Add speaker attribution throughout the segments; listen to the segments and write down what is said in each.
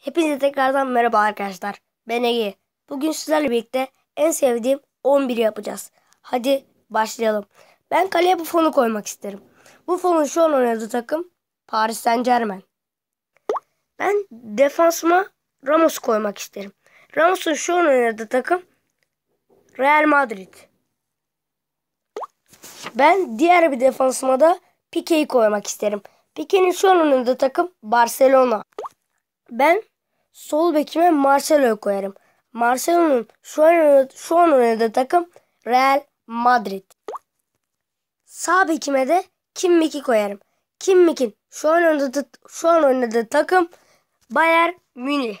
Speaker 1: Hepinize tekrardan merhaba arkadaşlar. Ben Ege. Bugün sizlerle birlikte en sevdiğim 11 yapacağız. Hadi başlayalım. Ben kaleye bu fonu koymak isterim. Bu fonun şu an oynadığı takım Paris Saint Germain. Ben defansıma Ramos koymak isterim. Ramos'un şu an oynadığı takım Real Madrid. Ben diğer bir defansıma da Pique'yi koymak isterim. Pique'nin şu an oynadığı takım Barcelona. Ben sol bekime Marcelo koyarım. Marcelo'nun şu an şu an oynadığı takım Real Madrid. Sağ bekime de Kim Mick'i koyarım. Kim Mick'in şu an oynadığı şu an oynadığı takım Bayern Münih.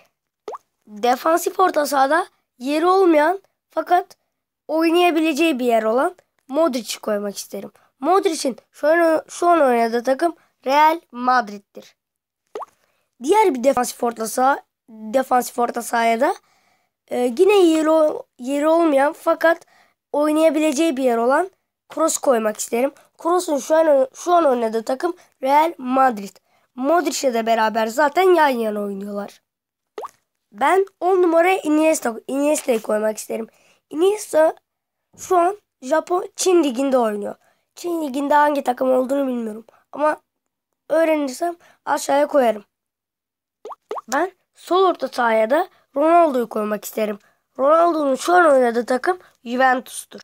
Speaker 1: Defansif orta sahada yeri olmayan fakat oynayabileceği bir yer olan Modric'i koymak isterim. Modric'in şu an, şu an oynadığı takım Real Madrid'dir diğer bir defansif orta saha defansif orta sahaya da e, yine yeri, yeri olmayan fakat oynayabileceği bir yer olan Kroos koymak isterim. Kroos'un şu an şu an oynadığı takım Real Madrid. Modric'le de beraber zaten yan yana oynuyorlar. Ben 10 numaraya Iniesta, Iniesta'yı koymak isterim. Iniesta şu an Japon Çin liginde oynuyor. Çin liginde hangi takım olduğunu bilmiyorum. Ama öğrenirsem aşağıya koyarım. Ben sol orta sahaya da Ronaldo'yu koymak isterim. Ronaldo'nun şu an oynadığı takım Juventus'tur.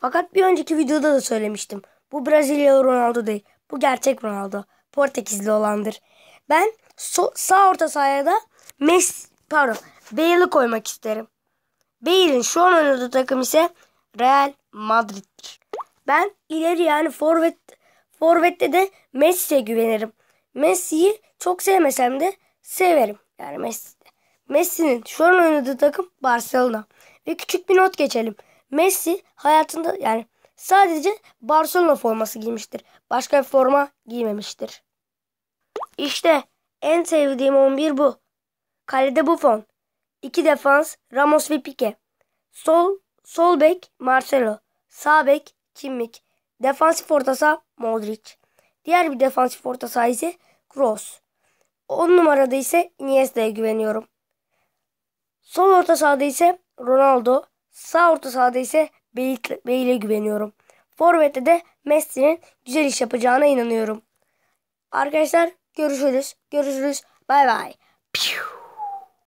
Speaker 1: Fakat bir önceki videoda da söylemiştim. Bu Brezilyalı Ronaldo değil. Bu gerçek Ronaldo. Portekizli olandır. Ben so sağ orta sahaya da Messi, pardon Bale'ı koymak isterim. Bale'in şu an oynadığı takım ise Real Madrid'dir. Ben ileri yani forvet forvette de Messi'ye güvenirim. Messi'yi çok sevmesem de severim. Yani Messi. Messi'nin şu an oynadığı takım Barcelona. Ve küçük bir not geçelim. Messi hayatında yani sadece Barcelona forması giymiştir. Başka bir forma giymemiştir. İşte en sevdiğim 11 bu. Kalede Buffon. İki defans Ramos ve Pique. Sol sol bek Marcelo. Sağ bek Kimmich. Defansif orta saha Modric. Diğer bir defansif orta saha ise Kroos. 10 numarada ise Iniesta'ya güveniyorum. Sol orta sahada ise Ronaldo, sağ orta sahada ise Bale'e güveniyorum. Forvet'te de Messi'nin güzel iş yapacağına inanıyorum. Arkadaşlar görüşürüz. Görüşürüz. Bay bay. Piu.